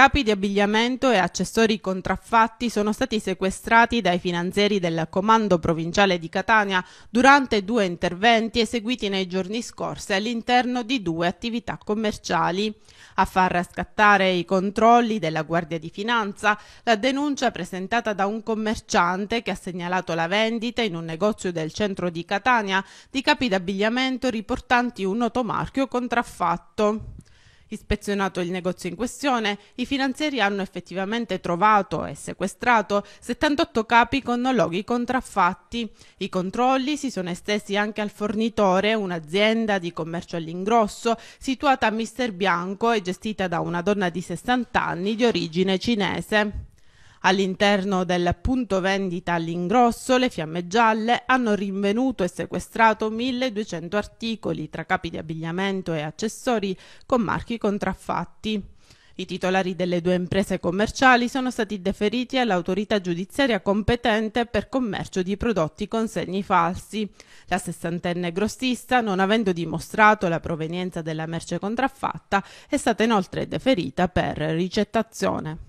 Capi di abbigliamento e accessori contraffatti sono stati sequestrati dai finanzieri del Comando Provinciale di Catania durante due interventi eseguiti nei giorni scorsi all'interno di due attività commerciali. A far scattare i controlli della Guardia di Finanza, la denuncia presentata da un commerciante che ha segnalato la vendita in un negozio del centro di Catania di capi d'abbigliamento riportanti un noto marchio contraffatto. Ispezionato il negozio in questione, i finanzieri hanno effettivamente trovato e sequestrato 78 capi con loghi contraffatti. I controlli si sono estesi anche al fornitore, un'azienda di commercio all'ingrosso situata a Mister Bianco e gestita da una donna di 60 anni di origine cinese. All'interno del punto vendita all'ingrosso, le fiamme gialle hanno rinvenuto e sequestrato 1200 articoli tra capi di abbigliamento e accessori con marchi contraffatti. I titolari delle due imprese commerciali sono stati deferiti all'autorità giudiziaria competente per commercio di prodotti con segni falsi. La sessantenne grossista, non avendo dimostrato la provenienza della merce contraffatta, è stata inoltre deferita per ricettazione.